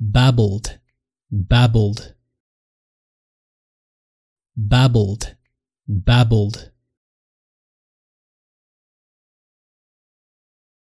babbled, babbled, babbled, babbled.